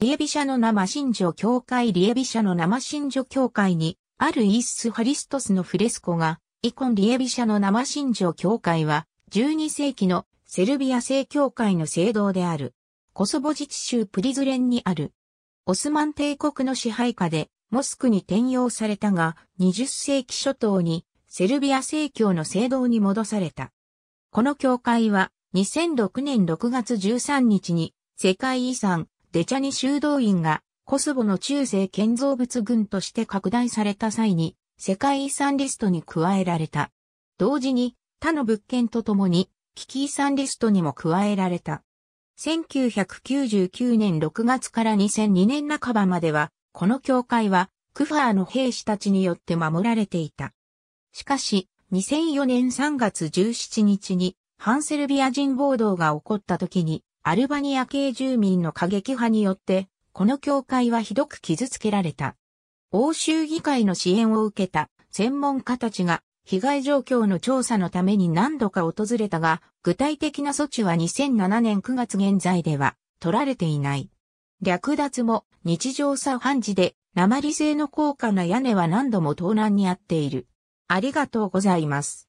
リエビシャの生神女教会リエビシャの生神女教会に、あるイース・ハリストスのフレスコが、イコン・リエビシャの生神女教会は、12世紀のセルビア正教会の聖堂である。コソボ自治州プリズレンにある。オスマン帝国の支配下で、モスクに転用されたが、20世紀初頭に、セルビア正教の聖堂に戻された。この教会は、2006年6月13日に、世界遺産、デチャニ修道院がコスボの中世建造物群として拡大された際に世界遺産リストに加えられた。同時に他の物件とともに危機遺産リストにも加えられた。1999年6月から2002年半ばまでは、この教会はクファーの兵士たちによって守られていた。しかし、2004年3月17日にハンセルビア人暴動が起こった時にアルバニア系住民の過激派によって、この教会はひどく傷つけられた。欧州議会の支援を受けた専門家たちが被害状況の調査のために何度か訪れたが、具体的な措置は2007年9月現在では取られていない。略奪も日常茶飯事で鉛製の高価な屋根は何度も盗難にあっている。ありがとうございます。